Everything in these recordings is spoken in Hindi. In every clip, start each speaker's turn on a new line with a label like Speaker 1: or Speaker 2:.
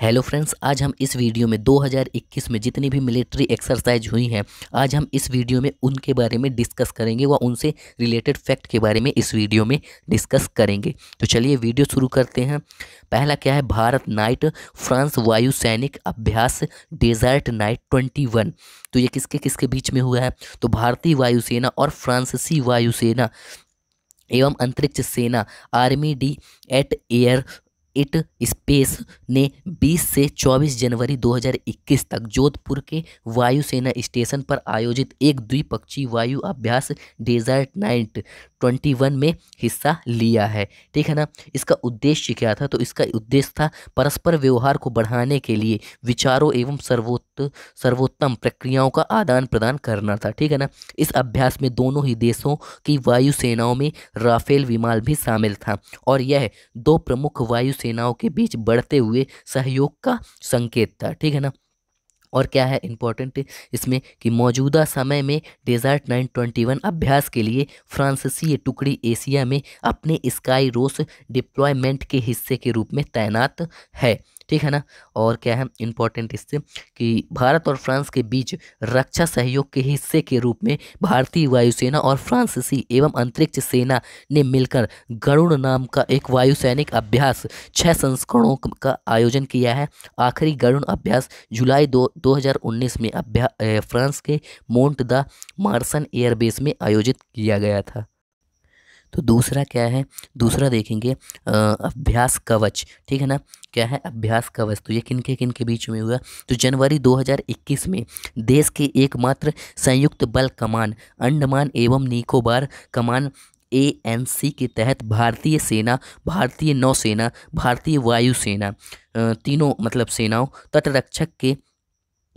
Speaker 1: हेलो फ्रेंड्स आज हम इस वीडियो में 2021 में जितनी भी मिलिट्री एक्सरसाइज हुई हैं आज हम इस वीडियो में उनके बारे में डिस्कस करेंगे व उनसे रिलेटेड फैक्ट के बारे में इस वीडियो में डिस्कस करेंगे तो चलिए वीडियो शुरू करते हैं पहला क्या है भारत नाइट फ्रांस वायु सैनिक अभ्यास डेजर्ट नाइट ट्वेंटी वन तो ये किसके किसके बीच में हुआ है तो भारतीय वायुसेना और फ्रांसीसी वायुसेना एवं अंतरिक्ष सेना आर्मी डी एट एयर इट स्पेस ने 20 से 24 जनवरी 2021 तक जोधपुर के वायुसेना स्टेशन पर आयोजित एक द्विपक्षीय वायु अभ्यास डेजर्ट नाइट 2021 में हिस्सा लिया है ठीक है ना इसका उद्देश्य क्या था तो इसका उद्देश्य था परस्पर व्यवहार को बढ़ाने के लिए विचारों एवं सर्वोत्त सर्वोत्तम प्रक्रियाओं का आदान प्रदान करना था ठीक है ना इस अभ्यास में दोनों ही देशों की वायुसेनाओं में राफेल विमान भी शामिल था और यह दो प्रमुख वायुसेनाओं के बीच बढ़ते हुए सहयोग का संकेत था ठीक है ना और क्या है इम्पोर्टेंट इसमें कि मौजूदा समय में डेजर्ट 921 अभ्यास के लिए फ्रांसीसी टुकड़ी एशिया में अपने स्काई रोस डिप्लॉयमेंट के हिस्से के रूप में तैनात है ठीक है ना और क्या है इम्पोर्टेंट इससे कि भारत और फ्रांस के बीच रक्षा सहयोग के हिस्से के रूप में भारतीय वायुसेना और फ्रांसीसी एवं अंतरिक्ष सेना ने मिलकर गरुड़ नाम का एक वायुसैनिक अभ्यास छः संस्करणों का आयोजन किया है आखिरी गरुड़ अभ्यास जुलाई दो 2019 में अभ्या फ्रांस के मोन्ट द मार्सन एयरबेस में आयोजित किया गया था तो दूसरा क्या है दूसरा देखेंगे अभ्यास कवच ठीक है ना क्या है अभ्यास कवच तो ये किन के किन के बीच में हुआ तो जनवरी 2021 में देश के एकमात्र संयुक्त बल कमान अंडमान एवं निकोबार कमान एएनसी के तहत भारतीय सेना भारतीय नौसेना भारतीय वायुसेना तीनों मतलब सेनाओं तटरक्षक के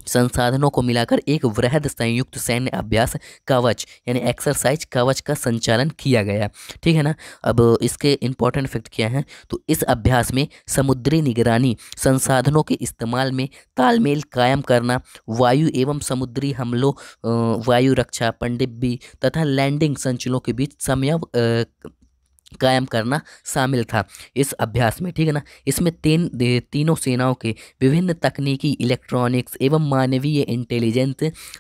Speaker 1: संसाधनों को मिलाकर एक वृहद संयुक्त सैन्य अभ्यास कवच यानी एक्सरसाइज कवच का संचालन किया गया ठीक है ना अब इसके इम्पॉर्टेंट फैक्ट क्या हैं तो इस अभ्यास में समुद्री निगरानी संसाधनों के इस्तेमाल में तालमेल कायम करना वायु एवं समुद्री हमलों वायु रक्षा पंडित भी तथा लैंडिंग संचलों के बीच समय कायम करना शामिल था इस अभ्यास में ठीक है ना इसमें तीन तीनों सेनाओं के विभिन्न तकनीकी इलेक्ट्रॉनिक्स एवं मानवीय इंटेलिजेंस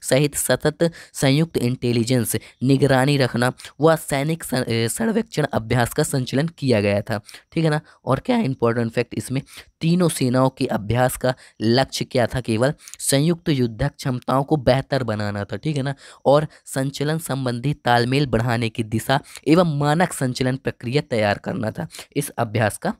Speaker 1: सहित सतत संयुक्त इंटेलिजेंस निगरानी रखना व सैनिक सर्वेक्षण अभ्यास का संचालन किया गया था ठीक है ना और क्या इंपॉर्टेंट फैक्ट इसमें तीनों सेनाओं के अभ्यास का लक्ष्य क्या था केवल संयुक्त युद्धक क्षमताओं को बेहतर बनाना था ठीक है ना और संचलन संबंधी तालमेल बढ़ाने की दिशा एवं मानक संचलन प्रक्रिया प्रक्रिया तैयार करना था इस अभ्यास का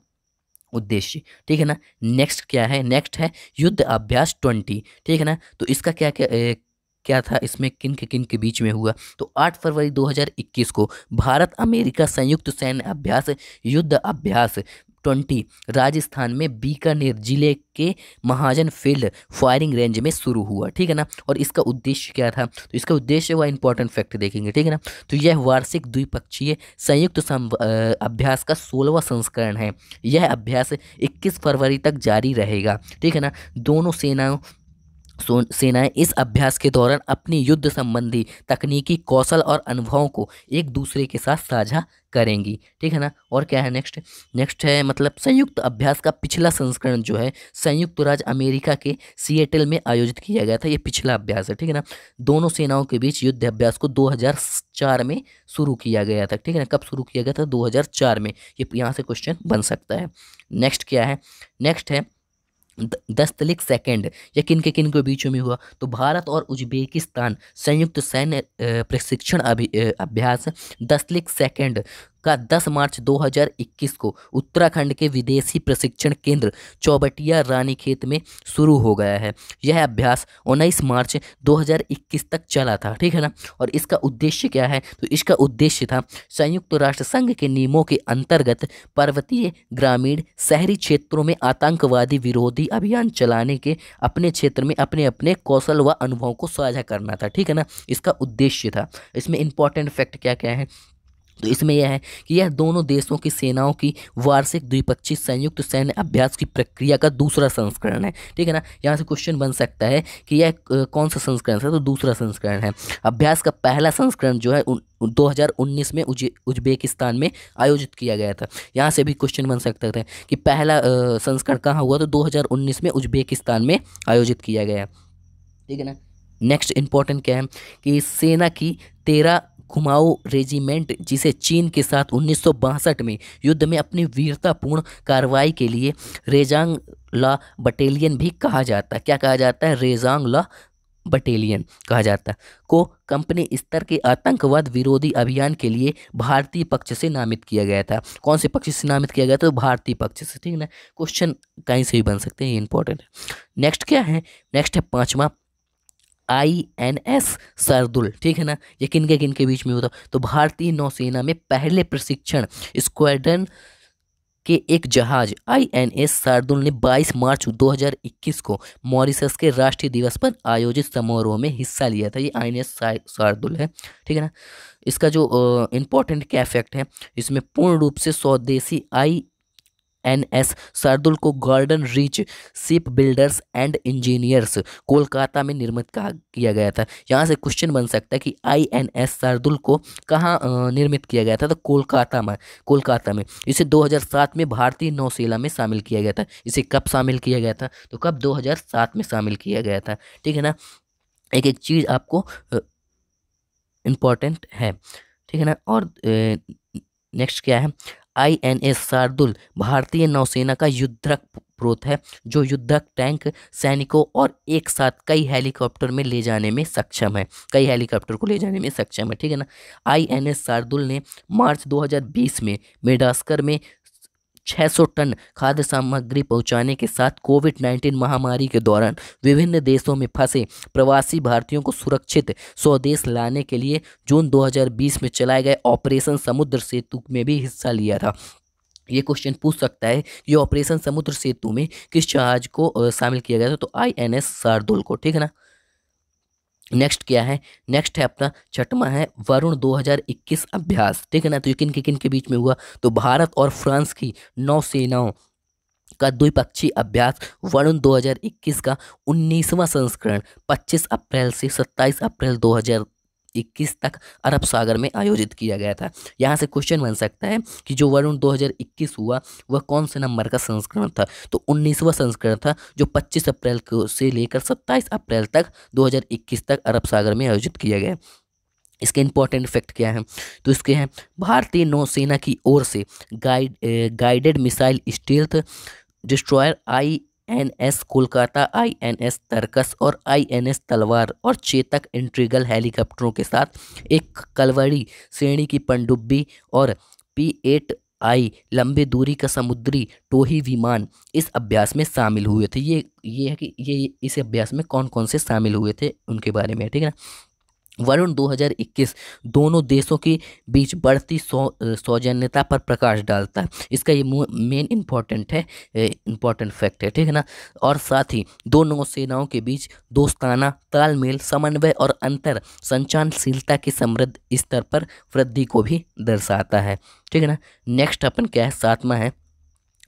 Speaker 1: उद्देश्य ठीक है ना नेक्स्ट क्या है नेक्स्ट है युद्ध अभ्यास ट्वेंटी ठीक है ना तो इसका क्या क्या ए, क्या था इसमें किन के किन के बीच में हुआ तो 8 फरवरी 2021 को भारत अमेरिका संयुक्त सैन्य अभ्यास युद्ध अभ्यास ट्वेंटी राजस्थान में बीकानेर जिले के महाजन फील्ड फायरिंग रेंज में शुरू हुआ ठीक है ना और इसका उद्देश्य क्या था तो इसका उद्देश्य हुआ इंपॉर्टेंट फैक्ट देखेंगे ठीक है ना तो यह वार्षिक द्विपक्षीय संयुक्त अभ्यास का सोलहवा संस्करण है यह अभ्यास इक्कीस फरवरी तक जारी रहेगा ठीक है ना दोनों सेनाओं सेनाएं इस अभ्यास के दौरान अपनी युद्ध संबंधी तकनीकी कौशल और अनुभवों को एक दूसरे के साथ साझा करेंगी ठीक है ना और क्या है नेक्स्ट नेक्स्ट है मतलब संयुक्त अभ्यास का पिछला संस्करण जो है संयुक्त राज्य अमेरिका के सिएटल में आयोजित किया गया था ये पिछला अभ्यास है ठीक है ना दोनों सेनाओं के बीच युद्ध अभ्यास को 2004 में शुरू किया गया था ठीक है ना कब शुरू किया गया था 2004 में ये यहाँ से क्वेश्चन बन सकता है नेक्स्ट क्या है नेक्स्ट है तलिक सेकेंड या किन के किन के बीच में हुआ तो भारत और उज्बेकिस्तान संयुक्त सैन्य प्रशिक्षण अभ्यास तलिक सेकेंड का 10 मार्च 2021 को उत्तराखंड के विदेशी प्रशिक्षण केंद्र चौबटिया रानीखेत में शुरू हो गया है यह अभ्यास उन्नीस मार्च 2021 तक चला था ठीक है ना और इसका उद्देश्य क्या है तो इसका उद्देश्य था संयुक्त राष्ट्र संघ के नियमों के अंतर्गत पर्वतीय ग्रामीण शहरी क्षेत्रों में आतंकवादी विरोधी अभियान चलाने के अपने क्षेत्र में अपने अपने कौशल व अनुभव को साझा करना था ठीक है ना इसका उद्देश्य था इसमें इंपॉर्टेंट फैक्ट क्या क्या है तो इसमें यह है कि यह दोनों देशों की सेनाओं की वार्षिक द्विपक्षीय संयुक्त सैन्य अभ्यास की प्रक्रिया का दूसरा संस्करण है ठीक है ना यहाँ से क्वेश्चन बन सकता है कि यह कौन सा संस्करण है तो दूसरा संस्करण है अभ्यास का पहला संस्करण जो है 2019 में उज्बेकिस्तान में आयोजित किया गया था यहाँ से भी क्वेश्चन बन सकता था कि पहला संस्करण कहाँ हुआ तो दो में उज्बेकिस्तान में आयोजित किया गया ठीक है ना नेक्स्ट इंपॉर्टेंट क्या है कि सेना की तेरह कुमाओ रेजिमेंट जिसे चीन के साथ उन्नीस में युद्ध में अपनी वीरतापूर्ण कार्रवाई के लिए रेजांग ला बटेलियन भी कहा जाता है क्या कहा जाता है रेजांग ला बटेलियन कहा जाता को कंपनी स्तर के आतंकवाद विरोधी अभियान के लिए भारतीय पक्ष से नामित किया गया था कौन से पक्ष से नामित किया गया था तो भारतीय पक्ष से ठीक है ना क्वेश्चन कहीं से भी बन सकते हैं ये इंपॉर्टेंट है नेक्स्ट क्या है नेक्स्ट है पाँचवा आई एन एस सरदुल ठीक है ना ये किन के किन के बीच में होता तो भारतीय नौसेना में पहले प्रशिक्षण स्क्वाड्रन के एक जहाज आई एन एस शार्दुल ने 22 मार्च 2021 को मॉरिसस के राष्ट्रीय दिवस पर आयोजित समारोह में हिस्सा लिया था ये आई एन एस शार्दुल है ठीक है ना इसका जो इम्पोर्टेंट क्या इफेक्ट है इसमें पूर्ण रूप से स्वदेशी आई एन एस शार्दुल को garden reach ship builders and engineers Kolkata में निर्मित कहा किया गया था यहाँ से क्वेश्चन बन सकता है कि आई एन एस शार्दुल को कहाँ निर्मित किया गया था तो कोलकाता में कोलकाता में इसे 2007 में भारतीय नौसेना में शामिल किया गया था इसे कब शामिल किया गया था तो कब दो में शामिल किया गया था ठीक है ना एक एक चीज़ आपको इम्पॉर्टेंट है ठीक है ना और नेक्स्ट क्या है आई एन एस शार्दुल भारतीय नौसेना का युद्धक प्रोत है जो युद्धक टैंक सैनिकों और एक साथ कई हेलीकॉप्टर में ले जाने में सक्षम है कई हेलीकॉप्टर को ले जाने में सक्षम है ठीक है ना आई एन एस शार्दुल ने मार्च 2020 में मेडास्कर में 600 टन खाद्य सामग्री पहुंचाने के साथ कोविड 19 महामारी के दौरान विभिन्न देशों में फंसे प्रवासी भारतीयों को सुरक्षित स्वदेश लाने के लिए जून 2020 में चलाए गए ऑपरेशन समुद्र सेतु में भी हिस्सा लिया था ये क्वेश्चन पूछ सकता है कि ऑपरेशन समुद्र सेतु में किस जहाज को शामिल किया गया था तो आई एन एस शार्दुल को ठीक है ना नेक्स्ट क्या है नेक्स्ट है अपना छठवा है वरुण 2021 अभ्यास ठीक है ना तो ये किन के किन के बीच में हुआ तो भारत और फ्रांस की नौसेनाओं का द्विपक्षीय अभ्यास वरुण 2021 का 19वां संस्करण 25 अप्रैल से 27 अप्रैल 2021 तक अरब सागर में आयोजित किया गया था यहाँ से क्वेश्चन बन सकता है कि जो वरुण 2021 हुआ वह कौन से नंबर का संस्करण था तो 19वां संस्करण था जो 25 अप्रैल को से लेकर 27 अप्रैल तक 2021 तक अरब सागर में आयोजित किया गया इसके इंपॉर्टेंट फैक्ट क्या हैं तो इसके हैं भारतीय नौसेना की ओर से guide guided missile stealth destroyer I N S Kolkata I N S Tarkash और आई एन एस तलवार और चेतक इंट्रीगल हेलीकॉप्टरों के साथ एक कलवड़ी श्रेणी की पनडुब्बी और पी एट आई लंबे दूरी का समुद्री टोही विमान इस अभ्यास में शामिल हुए थे ये ये है कि ये इस अभ्यास में कौन कौन से शामिल हुए थे उनके बारे में ठीक है ना वरुण 2021 दोनों देशों के बीच बढ़ती सौ सौजन्यता पर प्रकाश डालता है इसका ये मेन इम्पॉर्टेंट है इम्पॉर्टेंट फैक्ट है ठीक है ना और साथ ही दोनों सेनाओं के बीच दोस्ताना तालमेल समन्वय और अंतर संचारशीलता के समृद्ध स्तर पर वृद्धि को भी दर्शाता है ठीक है ना नेक्स्ट अपन क्या है सातवा है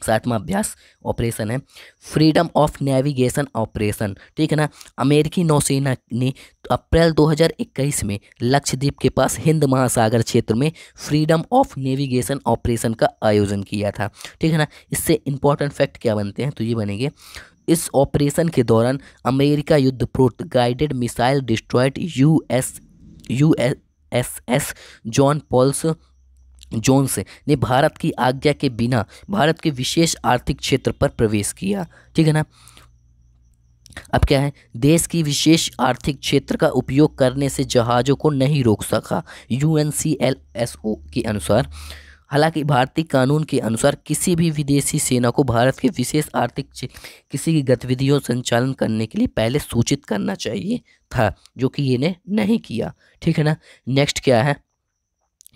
Speaker 1: सातवां अभ्यास ऑपरेशन है फ्रीडम ऑफ नेविगेशन ऑपरेशन ठीक है ना अमेरिकी नौसेना ने अप्रैल 2021 में लक्षद्वीप के पास हिंद महासागर क्षेत्र में फ्रीडम ऑफ नेविगेशन ऑपरेशन का आयोजन किया था ठीक है ना इससे इंपॉर्टेंट फैक्ट क्या बनते हैं तो ये बनेंगे इस ऑपरेशन के दौरान अमेरिका युद्ध प्रोट guided missile destroyer U S U S S John Pauls Jones ने भारत की आज्ञा के बिना भारत के विशेष आर्थिक क्षेत्र पर प्रवेश किया ठीक है ना अब क्या है देश की विशेष आर्थिक क्षेत्र का उपयोग करने से जहाज़ों को नहीं रोक सका यू के अनुसार हालांकि भारतीय कानून के अनुसार किसी भी विदेशी सेना को भारत के विशेष आर्थिक किसी की गतिविधियों संचालन करने के लिए पहले सूचित करना चाहिए था जो कि ये ने नहीं किया ठीक है ना नेक्स्ट क्या है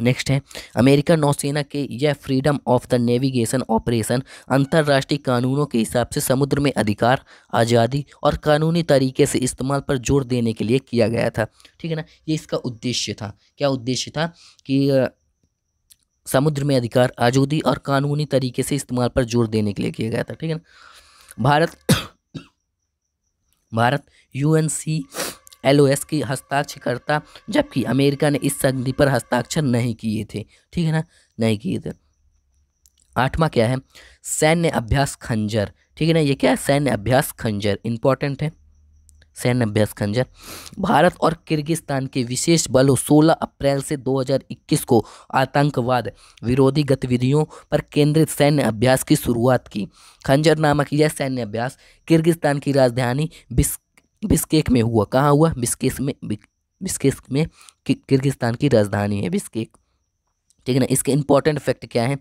Speaker 1: नेक्स्ट है अमेरिका नौसेना के यह freedom of the navigation operation अंतर्राष्ट्रीय कानूनों के हिसाब से समुद्र में अधिकार आज़ादी और कानूनी तरीके से इस्तेमाल पर जोर देने के लिए किया गया था ठीक है ना ये इसका उद्देश्य था क्या उद्देश्य था कि समुद्र में अधिकार आज़ादी और कानूनी तरीके से इस्तेमाल पर जोर देने के लिए किया गया था ठीक है ना भारत भारत यू एलओएस की हस्ताक्षरकर्ता जबकि अमेरिका ने इस संधि पर हस्ताक्षर नहीं किए थे ठीक है ना नहीं किए थे आठवां क्या है सैन्य अभ्यास खंजर ठीक है ना ये क्या है सैन्य अभ्यास खंजर इंपॉर्टेंट है सैन्य अभ्यास खंजर भारत और किर्गिस्तान के विशेष बल 16 अप्रैल से 2021 को आतंकवाद विरोधी गतिविधियों पर केंद्रित सैन्य अभ्यास की शुरुआत की खंजर नामक यह सैन्य अभ्यास किर्गिस्तान की राजधानी बिस्क बिस्केक में हुआ कहाँ हुआ बिस्केस में बिस्केस में किर्गिस्तान की राजधानी है बिस्केक ठीक है ना इसके इंपॉर्टेंट फैक्ट क्या है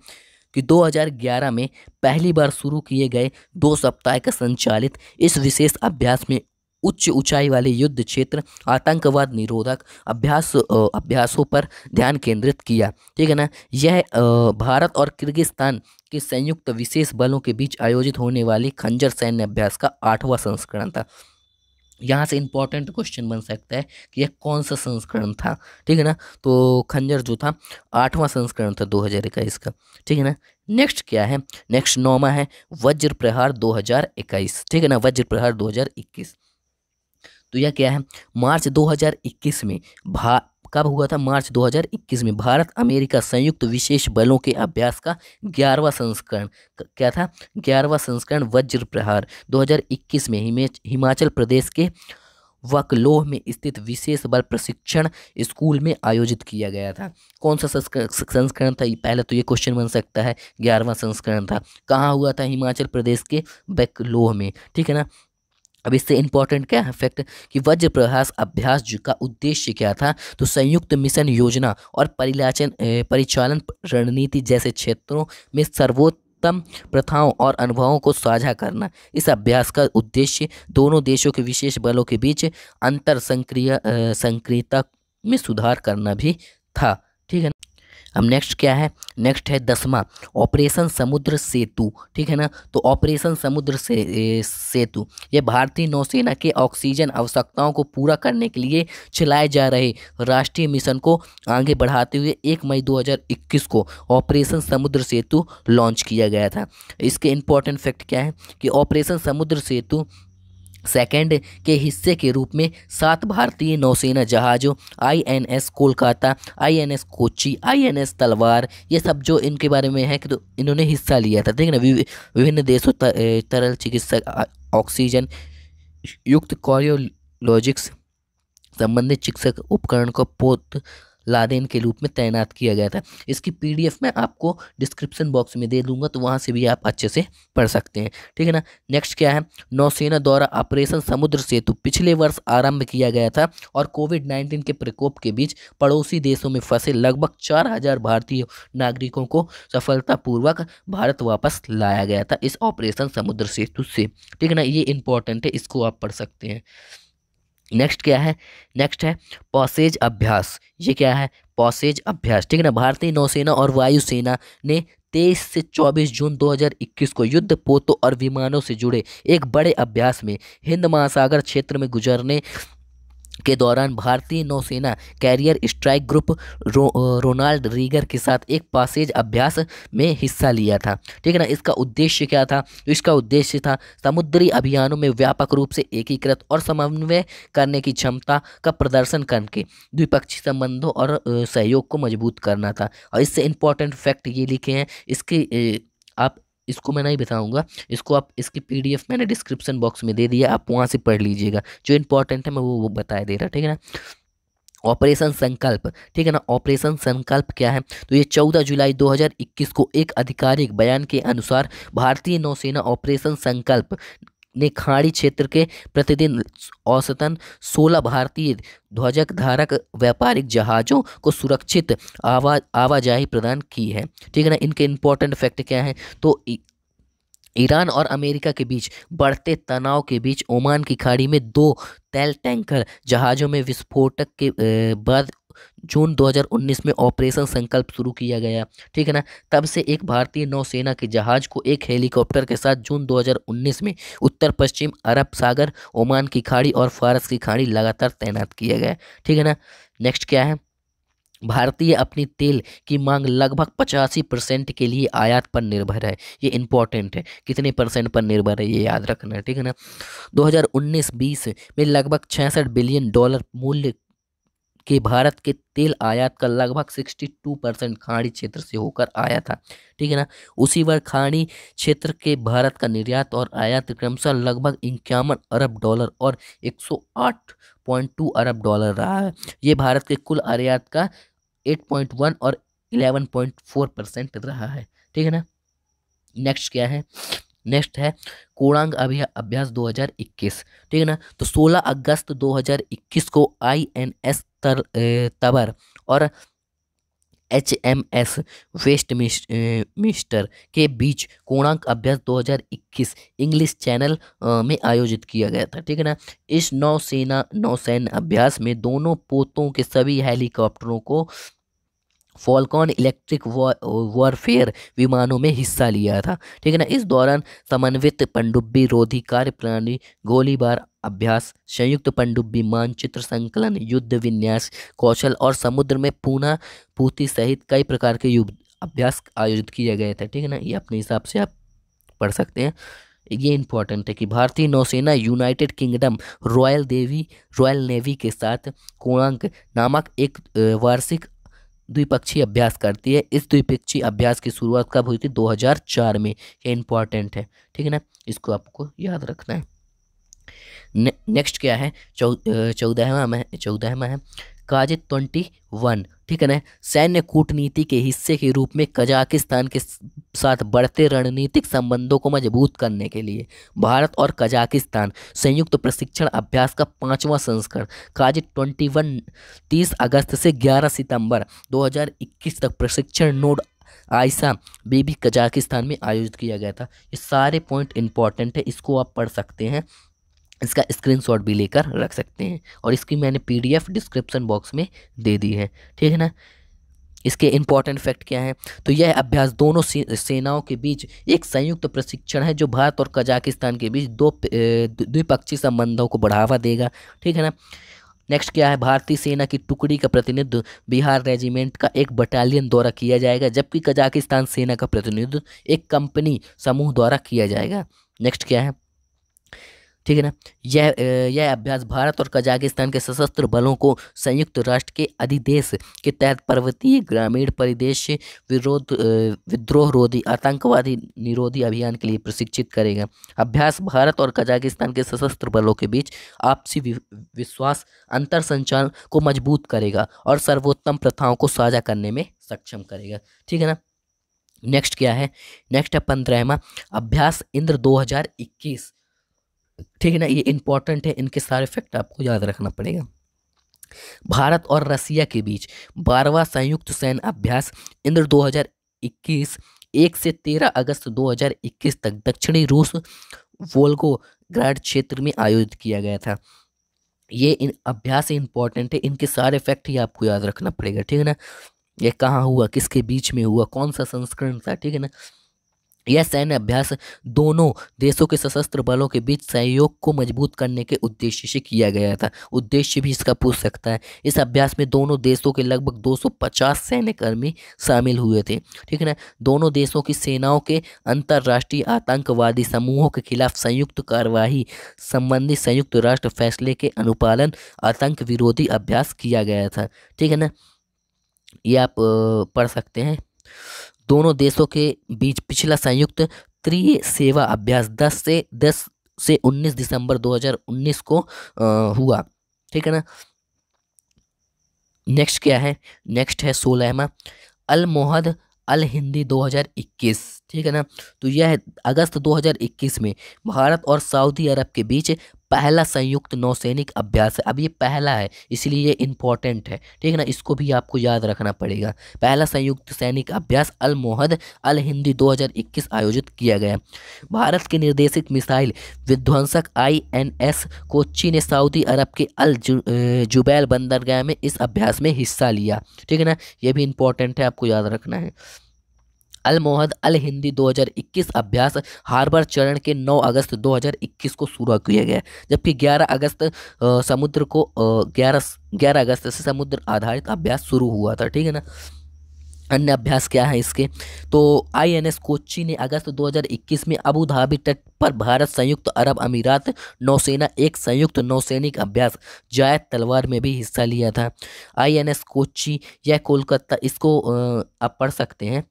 Speaker 1: कि 2011 में पहली बार शुरू किए गए दो सप्ताह का संचालित इस विशेष अभ्यास में उच्च ऊंचाई वाले युद्ध क्षेत्र आतंकवाद निरोधक अभ्यास अभ्यासों पर ध्यान केंद्रित किया ठीक है ना यह भारत और किर्गिस्तान के संयुक्त विशेष बलों के बीच आयोजित होने वाले खंजर सैन्य अभ्यास का आठवां संस्करण था यहाँ से इंपॉर्टेंट क्वेश्चन बन सकता है कि यह कौन सा संस्करण था ठीक है ना तो खंजर जो था आठवां संस्करण था दो हज़ार इक्कीस का ठीक है ना नेक्स्ट क्या है नेक्स्ट नौवा है वज्र प्रहार दो हज़ार इक्कीस ठीक है ना वज्र प्रहार दो हज़ार इक्कीस तो यह क्या है मार्च दो हजार इक्कीस में भा कब हुआ था मार्च 2021 में भारत अमेरिका संयुक्त विशेष बलों के अभ्यास का ग्यारहवा संस्करण क्या था ग्यारहवा संस्करण वज्र प्रहार 2021 में हिमाचल प्रदेश के वकलोह में स्थित विशेष बल प्रशिक्षण स्कूल में आयोजित किया गया था कौन सा संस्करण था पहले तो ये क्वेश्चन बन सकता है ग्यारहवा संस्करण था कहाँ हुआ था हिमाचल प्रदेश के बकलोह में ठीक है ना अब इससे इंपॉर्टेंट क्या है फैक्ट कि वज्रप्रहास अभ्यास का उद्देश्य क्या था तो संयुक्त मिशन योजना और परिलाचन परिचालन रणनीति जैसे क्षेत्रों में सर्वोत्तम प्रथाओं और अनुभवों को साझा करना इस अभ्यास का उद्देश्य दोनों देशों के विशेष बलों के बीच अंतर संक्रिय संक्रियता में सुधार करना भी था ठीक है अब नेक्स्ट क्या है नेक्स्ट है दसवा ऑपरेशन समुद्र सेतु ठीक है ना तो ऑपरेशन समुद्र से सेतु यह भारतीय नौसेना के ऑक्सीजन आवश्यकताओं को पूरा करने के लिए चलाए जा रहे राष्ट्रीय मिशन को आगे बढ़ाते हुए एक मई 2021 को ऑपरेशन समुद्र सेतु लॉन्च किया गया था इसके इंपॉर्टेंट फैक्ट क्या है कि ऑपरेशन समुद्र सेतु सेकंड के हिस्से के रूप में सात भारतीय नौसेना जहाज़ों INS Kolkata INS Kochi INS Talwar ये सब जो इनके बारे में है कि तो इन्होंने हिस्सा लिया था देखना विभिन्न देशों तरल चिकित्सा ऑक्सीजन युक्त कॉरियोलॉजिक्स संबंधित चिकित्सक उपकरण को पोत लादेन के रूप में तैनात किया गया था इसकी पीडीएफ मैं आपको डिस्क्रिप्शन बॉक्स में दे दूंगा तो वहाँ से भी आप अच्छे से पढ़ सकते हैं ठीक है ना नेक्स्ट क्या है नौसेना द्वारा ऑपरेशन समुद्र सेतु पिछले वर्ष आरंभ किया गया था और कोविड नाइन्टीन के प्रकोप के बीच पड़ोसी देशों में फंसे लगभग चार हजार भारतीय नागरिकों को सफलतापूर्वक भारत वापस लाया गया था इस ऑपरेशन समुद्र सेतु से ठीक है ना ये इंपॉर्टेंट है इसको आप पढ़ सकते हैं नेक्स्ट क्या है नेक्स्ट है पॉसेज अभ्यास ये क्या है पॉसेज अभ्यास ठीक है ना भारतीय नौसेना और वायुसेना ने तेईस से चौबीस जून 2021 को युद्ध पोतों और विमानों से जुड़े एक बड़े अभ्यास में हिंद महासागर क्षेत्र में गुजरने के दौरान भारतीय नौसेना कैरियर स्ट्राइक ग्रुप रो, रोनाल्ड रीगर के साथ एक पासेज अभ्यास में हिस्सा लिया था ठीक है ना इसका उद्देश्य क्या था इसका उद्देश्य था समुद्री अभियानों में व्यापक रूप से एकीकृत और समन्वय करने की क्षमता का प्रदर्शन करके द्विपक्षीय संबंधों और सहयोग को मजबूत करना था और इससे इम्पोर्टेंट फैक्ट ये लिखे हैं इसकी आप इसको मैं नहीं बताऊंगा इसको आप इसकी पीडीएफ मैंने डिस्क्रिप्शन बॉक्स में दे दिया आप वहाँ से पढ़ लीजिएगा जो इंपॉर्टेंट है मैं वो, वो बताए दे रहा ठीक है ना ऑपरेशन संकल्प ठीक है ना ऑपरेशन संकल्प क्या है तो ये 14 जुलाई 2021 को एक आधिकारिक बयान के अनुसार भारतीय नौसेना ऑपरेशन संकल्प ने खाड़ी क्षेत्र के प्रतिदिन औसतन 16 भारतीय ध्वजक धारक व्यापारिक जहाज़ों को सुरक्षित आवा आवाजाही प्रदान की है ठीक है ना इनके इम्पोर्टेंट फैक्ट क्या हैं तो ईरान और अमेरिका के बीच बढ़ते तनाव के बीच ओमान की खाड़ी में दो तेल टैंकर जहाज़ों में विस्फोटक के बाद जून 2019 में ऑपरेशन संकल्प शुरू किया गया ठीक है ना तब से एक भारतीय नौसेना के जहाज़ को एक हेलीकॉप्टर के साथ जून 2019 में उत्तर पश्चिम अरब सागर ओमान की खाड़ी और फारस की खाड़ी लगातार तैनात किया गया ठीक है ना नेक्स्ट क्या है भारतीय अपनी तेल की मांग लगभग पचासी परसेंट के लिए आयात पर निर्भर है ये इम्पोर्टेंट है कितने परसेंट पर निर्भर है ये याद रखना है ठीक है ना 2019-20 में लगभग छियासठ बिलियन डॉलर मूल्य कि भारत के तेल आयात का लगभग 62 परसेंट खाड़ी क्षेत्र से होकर आया था ठीक है ना उसी वर्ष खाड़ी क्षेत्र के भारत का निर्यात और आयात क्रमशः लगभग इक्यावन अरब डॉलर और 108.2 अरब डॉलर रहा है ये भारत के कुल आयात का 8.1 और 11.4 परसेंट रहा है ठीक है ना नेक्स्ट क्या है नेक्स्ट है कोणांग अभ्यास 2021 ठीक है ना तो 16 अगस्त 2021 को आई एन एस तर, तबर और H M S Westminster के बीच कोणांक अभ्यास 2021 इंग्लिश चैनल में आयोजित किया गया था ठीक है ना इस नौसेना नौसैन अभ्यास में दोनों पोतों के सभी हेलीकॉप्टरों को फॉलकॉन इलेक्ट्रिक वॉरफेयर विमानों में हिस्सा लिया था ठीक है ना इस दौरान समन्वित पंडुब्बी रोधी कार्य प्रणाली गोलीबार अभ्यास संयुक्त पंडुब्बी मानचित्र संकलन युद्ध विन्यास कौशल और समुद्र में पूना पूर्ति सहित कई प्रकार के युद्ध अभ्यास आयोजित किए गए थे ठीक है ना ये अपने हिसाब से आप पढ़ सकते हैं ये इंपॉर्टेंट है कि भारतीय नौसेना यूनाइटेड किंगडम रॉयल देवी रॉयल नेवी के साथ कोणांक नामक एक वार्षिक द्विपक्षीय अभ्यास करती है इस द्विपक्षीय अभ्यास की शुरुआत कब हुई थी 2004 में ये इंपॉर्टेंट है ठीक है ना इसको आपको याद रखना है ने, नेक्स्ट क्या है चौदहवा में चौदहवा है काज ट्वेंटी वन ठीक है ना सैन्य कूटनीति के हिस्से के रूप में कजाकिस्तान के साथ बढ़ते रणनीतिक संबंधों को मजबूत करने के लिए भारत और कजाकिस्तान संयुक्त तो प्रशिक्षण अभ्यास का पांचवा संस्करण काज ट्वेंटी वन तीस अगस्त से ग्यारह सितंबर 2021 तक प्रशिक्षण नोड आयसा बीबी कजाकिस्तान में आयोजित किया गया था ये सारे पॉइंट इंपॉर्टेंट है इसको आप पढ़ सकते हैं इसका स्क्रीनशॉट भी लेकर रख सकते हैं और इसकी मैंने पीडीएफ डिस्क्रिप्शन बॉक्स में दे दी है ठीक है ना इसके इम्पॉर्टेंट फैक्ट क्या है तो यह अभ्यास दोनों सेनाओं के बीच एक संयुक्त तो प्रशिक्षण है जो भारत और कजाकिस्तान के बीच दो द्विपक्षीय संबंधों को बढ़ावा देगा ठीक है ना नेक्स्ट क्या है भारतीय सेना की टुकड़ी का प्रतिनिधित्व बिहार रेजिमेंट का एक बटालियन द्वारा किया जाएगा जबकि कजाकिस्तान सेना का प्रतिनिधित्व एक कंपनी समूह द्वारा किया जाएगा नेक्स्ट क्या है ठीक है ना यह यह अभ्यास भारत और कजाकिस्तान के सशस्त्र बलों को संयुक्त राष्ट्र के अधिदेश के तहत पर्वतीय ग्रामीण परिदेश विरोध विद्रोह रोधी आतंकवादी निरोधी अभियान के लिए प्रशिक्षित करेगा अभ्यास भारत और कजाकिस्तान के सशस्त्र बलों के बीच आपसी विश्वास अंतर संचालन को मजबूत करेगा और सर्वोत्तम प्रथाओं को साझा करने में सक्षम करेगा ठीक है ना नेक्स्ट क्या है नेक्स्ट है पंद्रहवा अभ्यास इंद्र 2021 ठीक है ना ये इंपॉर्टेंट है इनके सारे फैक्ट आपको याद रखना पड़ेगा भारत और रसिया के बीच बारहवा संयुक्त सैन्य अभ्यास इंद्र 2021 एक से 13 अगस्त 2021 तक दक्षिणी रूस ग्राड क्षेत्र में आयोजित किया गया था ये इन अभ्यास इंपॉर्टेंट है इनके सारे फैक्ट ही आपको याद रखना पड़ेगा ठीक है ना ये कहाँ हुआ किसके बीच में हुआ कौन सा संस्करण था ठीक है ना यह सैन्य अभ्यास दोनों देशों के सशस्त्र बलों के बीच सहयोग को मजबूत करने के उद्देश्य से किया गया था उद्देश्य भी इसका पूछ सकता है इस अभ्यास में दोनों देशों के लगभग 250 सैन्यकर्मी शामिल हुए थे ठीक है ना दोनों देशों की सेनाओं के अंतर्राष्ट्रीय आतंकवादी समूहों के खिलाफ संयुक्त कार्यवाही संबंधी संयुक्त राष्ट्र फैसले के अनुपालन आतंक विरोधी अभ्यास किया गया था ठीक है न ये आप पढ़ सकते हैं दोनों देशों के बीच पिछला संयुक्त त्रिय सेवा अभ्यास 10 से 10 से 19 दिसंबर 2019 को आ, हुआ ठीक है ना नेक्स्ट क्या है नेक्स्ट है सोलहवा मोहद अल हिंदी 2021 ठीक है ना तो यह अगस्त 2021 में भारत और सऊदी अरब के बीच पहला संयुक्त नौसैनिक अभ्यास है अब ये पहला है इसलिए ये इंपॉर्टेंट है ठीक है ना इसको भी आपको याद रखना पड़ेगा पहला संयुक्त सैनिक अभ्यास अलमोहद अल हिंदी 2021 आयोजित किया गया भारत के निर्देशित मिसाइल विध्वंसक आईएनएस कोची ने सऊदी अरब के अल जु, जुबैल बंदरगाह में इस अभ्यास में हिस्सा लिया ठीक है ना ये भी इंपॉर्टेंट है आपको याद रखना है अलमोहद अल हिंदी 2021 अभ्यास हार्बर चरण के 9 अगस्त 2021 को शुरू किया गया जबकि 11 अगस्त समुद्र को ग्यारह 11 अगस्त से समुद्र आधारित अभ्यास शुरू हुआ था ठीक है ना अन्य अभ्यास क्या है इसके तो आईएनएस कोची ने अगस्त 2021 में अबू धाबी तट पर भारत संयुक्त अरब अमीरात नौसेना एक संयुक्त नौसैनिक अभ्यास जायद तलवार में भी हिस्सा लिया था आईएनएस कोची या कोलकाता इसको आप पढ़ सकते हैं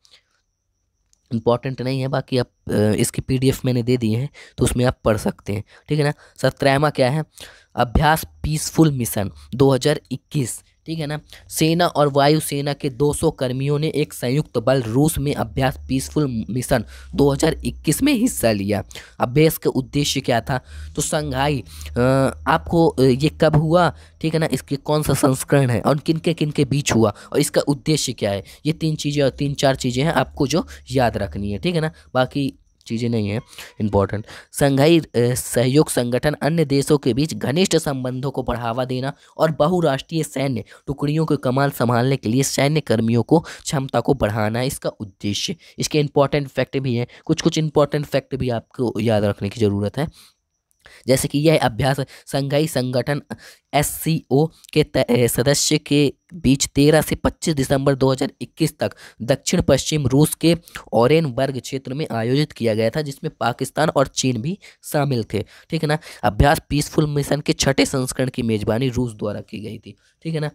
Speaker 1: इंपॉर्टेंट नहीं है बाकी आप इसकी पीडीएफ मैंने दे दिए हैं तो उसमें आप पढ़ सकते हैं ठीक है ना सत्रहवा क्या है अभ्यास पीसफुल मिशन 2021 ठीक है ना सेना और वायुसेना के 200 कर्मियों ने एक संयुक्त बल रूस में अभ्यास पीसफुल मिशन 2021 में हिस्सा लिया अभ्यास का उद्देश्य क्या था तो संघाई आपको ये कब हुआ ठीक है ना इसके कौन सा संस्करण है और किनके किन के बीच हुआ और इसका उद्देश्य क्या है ये तीन चीज़ें और तीन चार चीज़ें हैं आपको जो याद रखनी है ठीक है ना बाकी चीज़ें नहीं हैं इंपॉर्टेंट संघाई सहयोग संगठन अन्य देशों के बीच घनिष्ठ संबंधों को बढ़ावा देना और बहुराष्ट्रीय सैन्य टुकड़ियों के कमाल संभालने के लिए सैन्य कर्मियों को क्षमता को बढ़ाना इसका उद्देश्य इसके इंपॉर्टेंट फैक्ट भी हैं कुछ कुछ इंपॉर्टेंट फैक्ट भी आपको याद रखने की ज़रूरत है जैसे कि यह अभ्यास संघाई संगठन एस के सदस्य के बीच 13 से 25 दिसंबर 2021 तक दक्षिण पश्चिम रूस के ओरेनबर्ग क्षेत्र में आयोजित किया गया था जिसमें पाकिस्तान और चीन भी शामिल थे ठीक है ना अभ्यास पीसफुल मिशन के छठे संस्करण की मेजबानी रूस द्वारा की गई थी ठीक है ना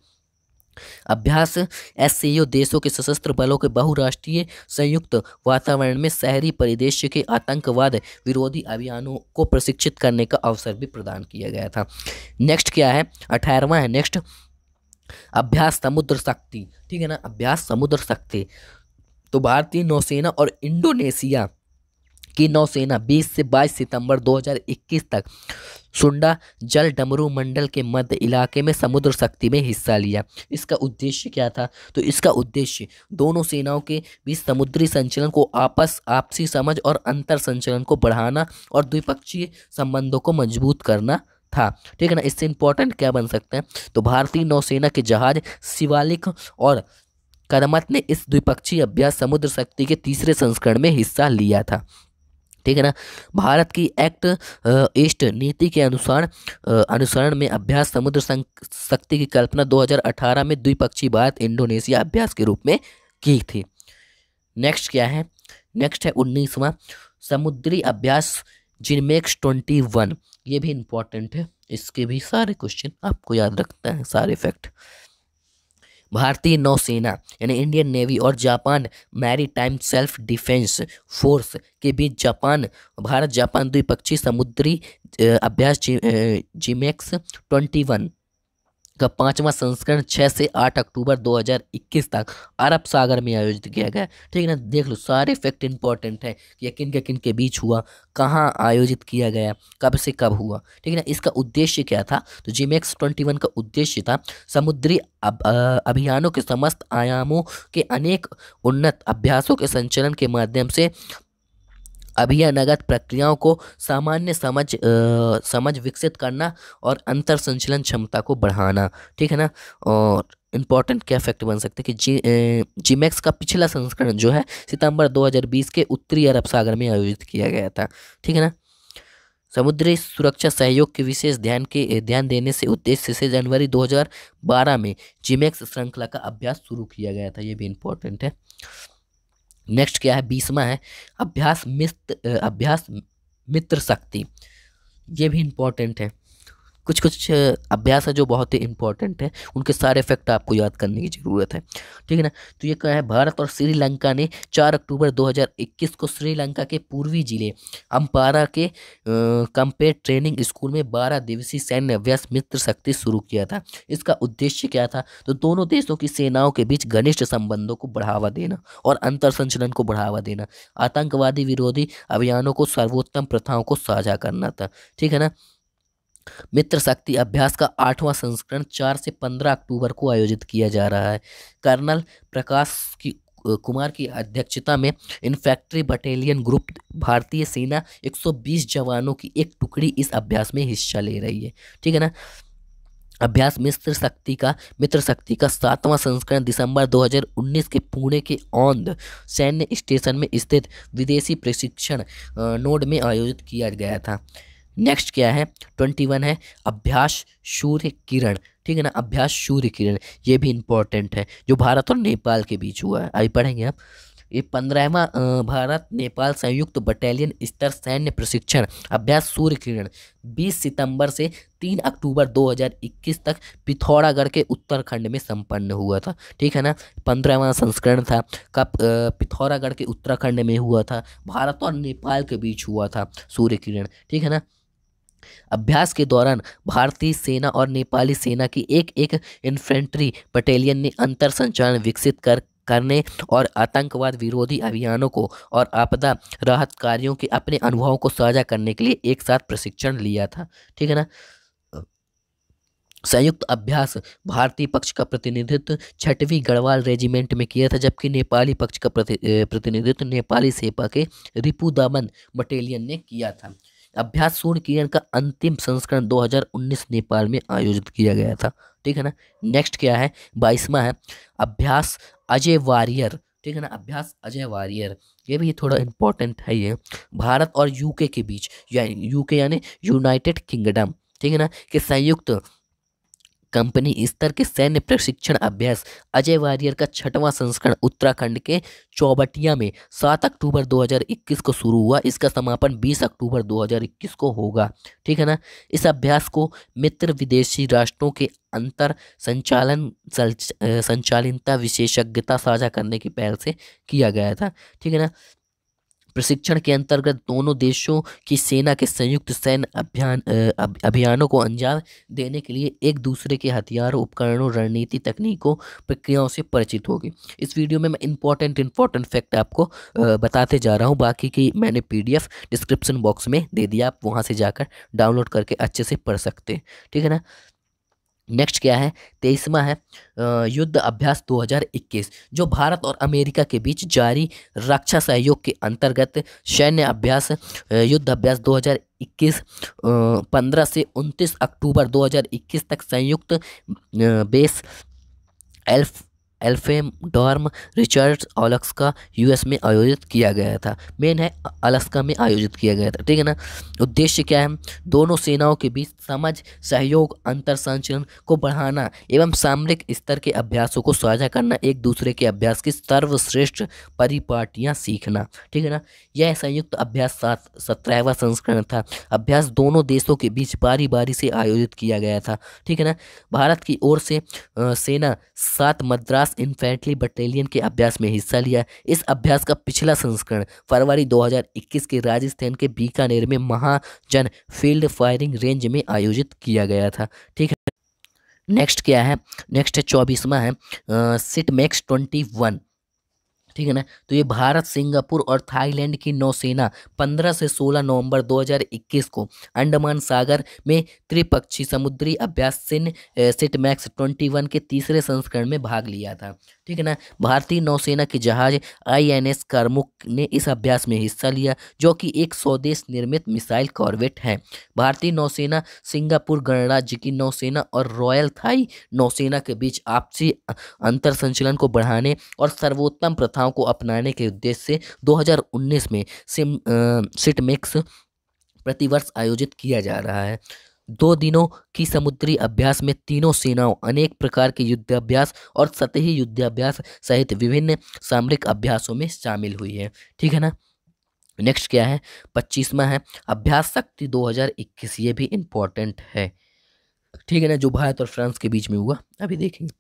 Speaker 1: अभ्यास एस देशों के सशस्त्र बलों के बहुराष्ट्रीय संयुक्त वातावरण में शहरी परिदृश्य के आतंकवाद विरोधी अभियानों को प्रशिक्षित करने का अवसर भी प्रदान किया गया था नेक्स्ट क्या है अठारहवा है नेक्स्ट अभ्यास समुद्र शक्ति ठीक है ना अभ्यास समुद्र शक्ति तो भारतीय नौसेना और इंडोनेशिया कि नौसेना 20 से 22 सितंबर 2021 तक सुंडा जल डमरू मंडल के मध्य इलाके में समुद्र शक्ति में हिस्सा लिया इसका उद्देश्य क्या था तो इसका उद्देश्य दोनों सेनाओं के बीच समुद्री संचलन को आपस आपसी समझ और अंतर संचलन को बढ़ाना और द्विपक्षीय संबंधों को मजबूत करना था ठीक है ना इससे इंपॉर्टेंट क्या बन सकते हैं तो भारतीय नौसेना के जहाज शिवालिक और करमत ने इस द्विपक्षीय अभ्यास समुद्र शक्ति के तीसरे संस्करण में हिस्सा लिया था ठीक है ना भारत की एक्ट ईस्ट नीति के अनुसार अनुसरण में अभ्यास समुद्र शक्ति की कल्पना 2018 में द्विपक्षीय भारत इंडोनेशिया अभ्यास के रूप में की थी नेक्स्ट क्या है नेक्स्ट है उन्नीसवा समुद्री अभ्यास जिनमेक्स ट्वेंटी वन ये भी इंपॉर्टेंट है इसके भी सारे क्वेश्चन आपको याद रखते हैं सारे फैक्ट भारतीय नौसेना यानी इंडियन नेवी और Japan maritime self defence force के बीच जापान भारत जापान द्विपक्षीय समुद्री अभ्यास जीमेक्स ट्वेंटी वन का पांचवा संस्करण 6 से 8 अक्टूबर 2021 तक अरब सागर में आयोजित किया गया ठीक है ना देख लो सारे फैक्ट इंपॉर्टेंट है कि किन के किन के बीच हुआ कहाँ आयोजित किया गया कब से कब हुआ ठीक है ना इसका उद्देश्य क्या था तो जीमेक्स ट्वेंटी का उद्देश्य था समुद्री अब, अभियानों के समस्त आयामों के अनेक उन्नत अभ्यासों के संचलन के माध्यम से अभियानगत प्रक्रियाओं को सामान्य समझ आ, समझ विकसित करना और अंतर संचलन क्षमता को बढ़ाना ठीक है ना और इम्पॉर्टेंट क्या फैक्ट बन सकते हैं कि जी जीमैक्स का पिछला संस्करण जो है सितंबर 2020 के उत्तरी अरब सागर में आयोजित किया गया था ठीक है ना समुद्री सुरक्षा सहयोग के विशेष ध्यान के ध्यान देने से उद्देश्य से जनवरी 2012 में जीमैक्स श्रृंखला का अभ्यास शुरू किया गया था ये भी इम्पोर्टेंट है नेक्स्ट क्या है बीसवा है अभ्यास मित्र अभ्यास मित्र शक्ति ये भी इम्पोर्टेंट है कुछ कुछ अभ्यास है जो बहुत ही इंपॉर्टेंट है उनके सारे फैक्ट आपको याद करने की ज़रूरत है ठीक है ना तो ये क्या है भारत और श्रीलंका ने चार अक्टूबर 2021 को श्रीलंका के पूर्वी जिले अम्पारा के कंपेयर ट्रेनिंग स्कूल में बारह दिवसीय सैन्य अभ्यास मित्र शक्ति शुरू किया था इसका उद्देश्य क्या था तो दोनों देशों की सेनाओं के बीच घनिष्ठ संबंधों को बढ़ावा देना और अंतर संचलन को बढ़ावा देना आतंकवादी विरोधी अभियानों को सर्वोत्तम प्रथाओं को साझा करना था ठीक है ना मित्र शक्ति अभ्यास का आठवां संस्करण चार से पंद्रह अक्टूबर को आयोजित किया जा रहा है कर्नल प्रकाश की कुमार की अध्यक्षता में इन्फैक्ट्री बटालियन ग्रुप भारतीय सेना 120 जवानों की एक टुकड़ी इस अभ्यास में हिस्सा ले रही है ठीक है ना अभ्यास मित्र शक्ति का मित्र शक्ति का सातवां संस्करण दिसंबर 2019 के पुणे के औंध सैन्य स्टेशन में स्थित विदेशी प्रशिक्षण नोड में आयोजित किया गया था नेक्स्ट क्या है ट्वेंटी वन है अभ्यास सूर्य किरण ठीक है ना अभ्यास सूर्य किरण ये भी इम्पोर्टेंट है जो भारत और नेपाल के बीच हुआ है अभी पढ़ेंगे आप ये पंद्रहवा भारत नेपाल संयुक्त बटालियन स्तर सैन्य प्रशिक्षण अभ्यास सूर्य किरण बीस सितंबर से तीन अक्टूबर 2021 तक पिथौरागढ़ के उत्तराखंड में संपन्न हुआ था ठीक है ना पंद्रहवा संस्करण था कब पिथौरागढ़ के उत्तराखंड में हुआ था भारत और नेपाल के बीच हुआ था सूर्य किरण ठीक है ना अभ्यास के दौरान भारतीय सेना और नेपाली सेना की एक एक इन्फेंट्री बटालियन ने अंतर संचालन विकसित कर करने और आतंकवाद विरोधी अभियानों को और आपदा राहत कार्यों के अपने अनुभवों को साझा करने के लिए एक साथ प्रशिक्षण लिया था ठीक है ना संयुक्त अभ्यास भारतीय पक्ष का प्रतिनिधित्व छठवीं गढ़वाल रेजिमेंट में किया था जबकि नेपाली पक्ष का प्रति, प्रतिनिधित्व नेपाली सेपा के रिपु दामन बटालियन ने किया था अभ्यास सूर्य किरण का अंतिम संस्करण 2019 नेपाल में आयोजित किया गया था ठीक है ना नेक्स्ट क्या है बाईसवा है अभ्यास अजय वारियर ठीक है ना अभ्यास अजय वारियर ये भी थोड़ा इम्पोर्टेंट है ये भारत और यूके के बीच यानी यूके यानी यूनाइटेड किंगडम ठीक है ना कि संयुक्त कंपनी स्तर के सैन्य प्रशिक्षण अभ्यास अजय वारियर का छठवां संस्करण उत्तराखंड के चौबटिया में 7 अक्टूबर 2021 को शुरू हुआ इसका समापन 20 अक्टूबर 2021 को होगा ठीक है ना इस अभ्यास को मित्र विदेशी राष्ट्रों के अंतर संचालन संचालनता विशेषज्ञता साझा करने की पहल से किया गया था ठीक है ना प्रशिक्षण के अंतर्गत दोनों देशों की सेना के संयुक्त सैन्य अभियान अभियानों को अंजाम देने के लिए एक दूसरे के हथियारों उपकरणों रणनीति तकनीकों प्रक्रियाओं से परिचित होगी इस वीडियो में मैं इंपॉर्टेंट इंपॉर्टेंट फैक्ट आपको बताते जा रहा हूँ बाकी की मैंने पी डिस्क्रिप्सन बॉक्स में दे दिया आप वहाँ से जाकर डाउनलोड करके अच्छे से पढ़ सकते हैं ठीक है ना नेक्स्ट क्या है तेईसवा है युद्ध अभ्यास 2021 जो भारत और अमेरिका के बीच जारी रक्षा सहयोग के अंतर्गत सैन्य अभ्यास युद्ध अभ्यास 2021 15 से 29 अक्टूबर 2021 तक संयुक्त बेस एल्फ एल्फेम डॉर्म रिचर्ड्स अलास्का यूएस में आयोजित किया गया था मेन है अलास्का में आयोजित किया गया था ठीक है ना उद्देश्य क्या है दोनों सेनाओं के बीच समझ सहयोग अंतर संचलन को बढ़ाना एवं सामरिक स्तर के अभ्यासों को साझा करना एक दूसरे के अभ्यास की सर्वश्रेष्ठ परिपाटियाँ सीखना ठीक है ना यह संयुक्त अभ्यास सात सत्रहवा संस्करण था अभ्यास दोनों देशों के बीच बारी बारी से आयोजित किया गया था ठीक है ना भारत की ओर से सेना सात मद्रास पचास इन्फेंट्री बटालियन के अभ्यास में हिस्सा लिया इस अभ्यास का पिछला संस्करण फरवरी 2021 के राजस्थान के बीकानेर में महाजन फील्ड फायरिंग रेंज में आयोजित किया गया था ठीक है नेक्स्ट क्या है नेक्स्ट है चौबीसवा है सिट मैक्स ट्वेंटी वन ठीक है ना तो ये भारत सिंगापुर और थाईलैंड की नौसेना 15 से 16 नवंबर 2021 को अंडमान सागर में त्रिपक्षीय समुद्री अभ्यास सिन सिटमैक्स 21 के तीसरे संस्करण में भाग लिया था ठीक है ना भारतीय नौसेना के जहाज आईएनएस करमुक ने इस अभ्यास में हिस्सा लिया जो कि एक स्वदेश निर्मित मिसाइल कॉर्बेट है भारतीय नौसेना सिंगापुर गणराज्य की नौसेना और रॉयल थाई नौसेना के बीच आपसी अंतर संचलन को बढ़ाने और सर्वोत्तम प्रथाओं को अपनाने के उद्देश्य से 2019 में सिम सिटमेक्स प्रतिवर्ष आयोजित किया जा रहा है दो दिनों की समुद्री अभ्यास में तीनों सेनाओं अनेक प्रकार के युद्धाभ्यास और सतही युद्धाभ्यास सहित विभिन्न सामरिक अभ्यासों में शामिल हुई है ठीक है ना नेक्स्ट क्या है पच्चीसवा है अभ्यास शक्ति 2021 ये भी इम्पोर्टेंट है ठीक है ना जो भारत और फ्रांस के बीच में हुआ अभी देखेंगे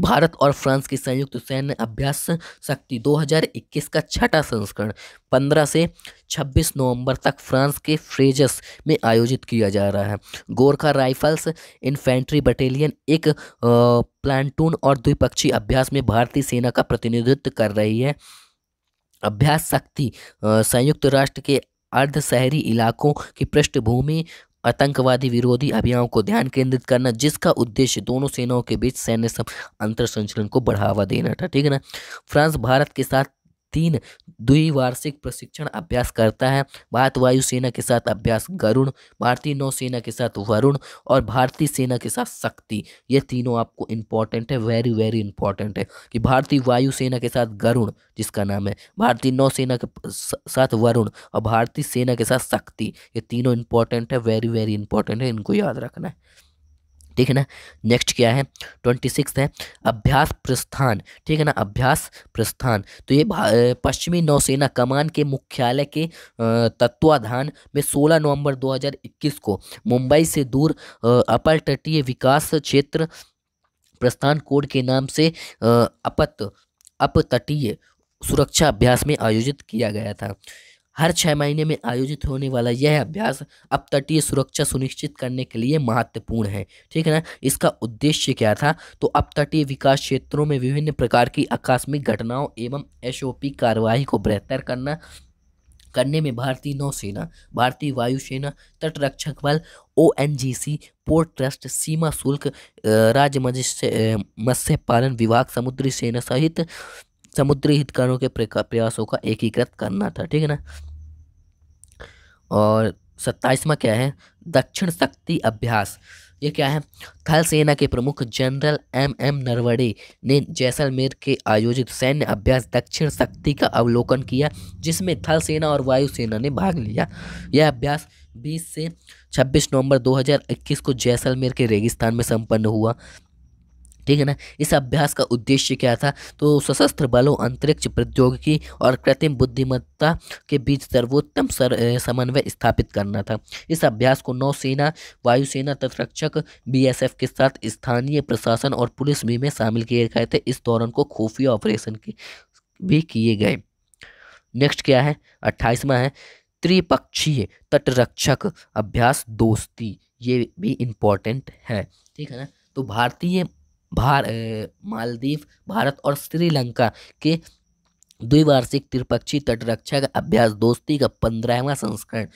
Speaker 1: भारत और फ्रांस की संयुक्त सैन्य अभ्यास शक्ति 2021 का छठा संस्करण 15 से 26 नवंबर तक फ्रांस के फ्रेजस में आयोजित किया जा रहा है गोरखा राइफल्स इन्फेंट्री बटालियन एक प्लांटून और द्विपक्षीय अभ्यास में भारतीय सेना का प्रतिनिधित्व कर रही है अभ्यास शक्ति संयुक्त राष्ट्र के अर्ध शहरी इलाकों की पृष्ठभूमि आतंकवादी विरोधी अभियान को ध्यान केंद्रित करना जिसका उद्देश्य दोनों सेनाओं के बीच सैन्य अंतर संचलन को बढ़ावा देना था ठीक है ना फ्रांस भारत के साथ तीन द्विवार्षिक प्रशिक्षण अभ्यास करता है भारत वायुसेना के साथ अभ्यास गरुण भारतीय नौसेना के साथ वरुण और भारतीय सेना के साथ शक्ति ये तीनों आपको इम्पॉर्टेंट है वेरी वेरी इंपॉर्टेंट है कि भारतीय वायुसेना के साथ गरुण जिसका नाम है भारतीय नौसेना के साथ वरुण और भारतीय सेना के साथ शक्ति ये तीनों इंपॉर्टेंट है वेरी वेरी इंपॉर्टेंट है इनको याद रखना है ठीक है ना नेक्स्ट क्या है ट्वेंटी सिक्स है अभ्यास प्रस्थान ठीक है ना अभ्यास प्रस्थान तो ये पश्चिमी नौसेना कमान के मुख्यालय के तत्वाधान में सोलह नवंबर दो हज़ार इक्कीस को मुंबई से दूर अपर तटीय विकास क्षेत्र प्रस्थान कोड के नाम से अपत अपतटीय सुरक्षा अभ्यास में आयोजित किया गया था हर छः महीने में आयोजित होने वाला यह अभ्यास अब तटीय सुरक्षा सुनिश्चित करने के लिए महत्वपूर्ण है ठीक है ना इसका उद्देश्य क्या था तो अब तटीय विकास क्षेत्रों में विभिन्न प्रकार की आकस्मिक घटनाओं एवं पी कार्रवाई को बेहतर करना करने में भारतीय नौसेना भारतीय वायुसेना तटरक्षक बल ओ पोर्ट ट्रस्ट सीमा शुल्क राज्य मत्स्य पालन विभाग समुद्री सेना सहित समुद्री हितकारों के प्रयासों का एकीकृत करना था ठीक है ना और सत्ताईसवा क्या है दक्षिण शक्ति अभ्यास ये क्या है थल सेना के प्रमुख जनरल एम एम नरवड़े ने जैसलमेर के आयोजित सैन्य अभ्यास दक्षिण शक्ति का अवलोकन किया जिसमें थल सेना और वायुसेना ने भाग लिया यह अभ्यास 20 से 26 नवंबर 2021 को जैसलमेर के रेगिस्तान में संपन्न हुआ ठीक है ना इस अभ्यास का उद्देश्य क्या था तो सशस्त्र बलों अंतरिक्ष प्रौद्योगिकी और कृत्रिम बुद्धिमत्ता के बीच सर्वोत्तम समन्वय स्थापित करना था इस अभ्यास को नौसेना वायुसेना तटरक्षक बी एस एफ के साथ स्थानीय प्रशासन और पुलिस भी में शामिल किए गए थे इस दौरान को खुफिया ऑपरेशन के भी किए गए नेक्स्ट क्या है अट्ठाईसवा है त्रिपक्षीय तटरक्षक अभ्यास दोस्ती ये भी इम्पोर्टेंट है ठीक है ना तो भारतीय भार मालदीव भारत और श्रीलंका के द्विवार्षिक त्रिपक्षीय तटरक्षा का अभ्यास दोस्ती का पंद्रहवा संस्करण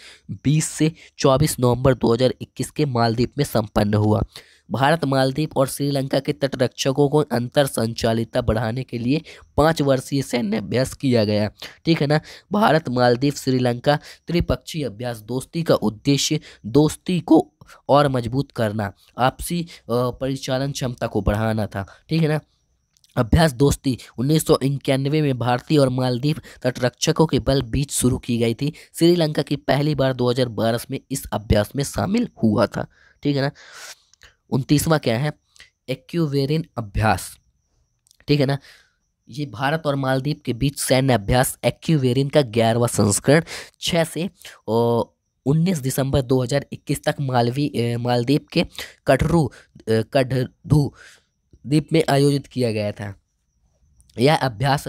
Speaker 1: 20 से 24 नवंबर 2021 के मालदीव में संपन्न हुआ भारत मालदीव और श्रीलंका के तटरक्षकों को अंतर संचालिता बढ़ाने के लिए पाँच वर्षीय सैन्य अभ्यास किया गया ठीक है ना भारत मालदीव श्रीलंका त्रिपक्षीय अभ्यास दोस्ती का उद्देश्य दोस्ती को और मजबूत करना आपसी परिचालन क्षमता को बढ़ाना था ठीक है ना अभ्यास दोस्ती उन्नीस में भारतीय और मालदीव तटरक्षकों के बल बीच शुरू की गई थी श्रीलंका की पहली बार 2012 में इस अभ्यास में शामिल हुआ था ठीक है ना उनतीसवा क्या है एक्यूवेरिन अभ्यास ठीक है ना ये भारत और मालदीव के बीच सैन्य अभ्यास एक्यूवेरिन का ग्यारहवा संस्करण छः से और 19 दिसंबर 2021 तक मालवी मालदीव के कटरू कढ़ू द्वीप में आयोजित किया गया था यह अभ्यास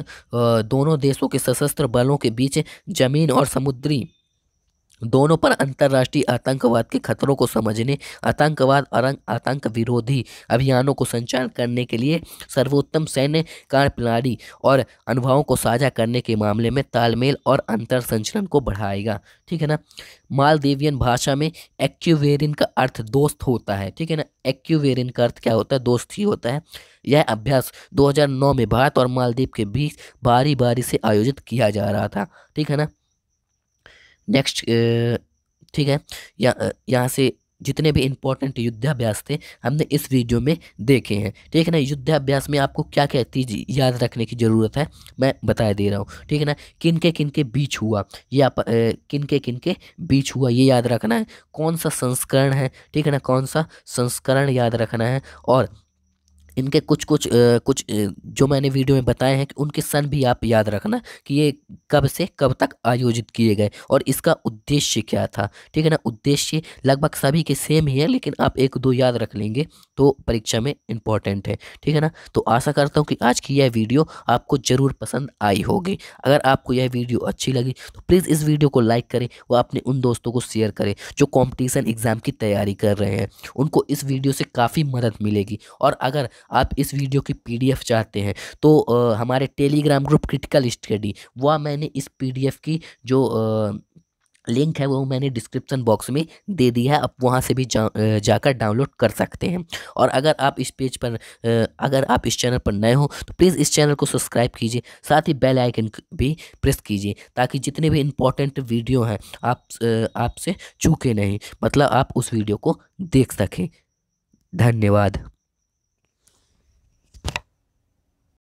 Speaker 1: दोनों देशों के सशस्त्र बलों के बीच जमीन और समुद्री दोनों पर अंतर्राष्ट्रीय आतंकवाद के खतरों को समझने आतंकवाद और अं-, आतंक विरोधी अभियानों को संचालन करने के लिए सर्वोत्तम सैन्य कार्यप्रणाली और अनुभवों को साझा करने के मामले में तालमेल और अंतर संचलन को बढ़ाएगा ठीक है ना मालदीवियन भाषा में एक्यूवेरिन का अर्थ दोस्त होता है ठीक है ना एक्यूवेरिन का अर्थ क्या होता है दोस्त ही होता है यह अभ्यास 2009 में भारत और मालदीव के बीच बारी बारी से आयोजित किया जा रहा था ठीक है ना नेक्स्ट uh, ठीक है या uh, यहाँ से जितने भी इंपॉर्टेंट युद्धाभ्यास थे हमने इस वीडियो में देखे हैं ठीक है ना युद्धाभ्यास में आपको क्या क्या चीज़ याद रखने की ज़रूरत है मैं बता दे रहा हूँ ठीक है ना किन के किन के बीच हुआ ये आप uh, किन के किन के बीच हुआ ये याद रखना है कौन सा संस्करण है ठीक है ना कौन सा संस्करण याद रखना है और इनके कुछ कुछ आ, कुछ जो मैंने वीडियो में बताए हैं कि उनके सन भी आप याद रखना कि ये कब से कब तक आयोजित किए गए और इसका उद्देश्य क्या था ठीक है ना उद्देश्य लगभग सभी के सेम ही है लेकिन आप एक दो याद रख लेंगे तो परीक्षा में इम्पॉर्टेंट है ठीक है ना तो आशा करता हूँ कि आज की यह वीडियो आपको ज़रूर पसंद आई होगी अगर आपको यह वीडियो अच्छी लगी तो प्लीज़ इस वीडियो को लाइक करें व अपने उन दोस्तों को शेयर करें जो कॉम्पिटिशन एग्ज़ाम की तैयारी कर रहे हैं उनको इस वीडियो से काफ़ी मदद मिलेगी और अगर आप इस वीडियो की पीडीएफ चाहते हैं तो आ, हमारे टेलीग्राम ग्रुप क्रिटिकल स्टडी वह मैंने इस पीडीएफ की जो आ, लिंक है वो मैंने डिस्क्रिप्शन बॉक्स में दे दिया है आप वहाँ से भी जा, जाकर डाउनलोड कर सकते हैं और अगर आप इस पेज पर अगर आप इस चैनल पर नए हो तो प्लीज़ इस चैनल को सब्सक्राइब कीजिए साथ ही बेल आइकन भी प्रेस कीजिए ताकि जितने भी इम्पोर्टेंट वीडियो हैं आप आपसे चूके नहीं मतलब आप उस वीडियो को देख सकें धन्यवाद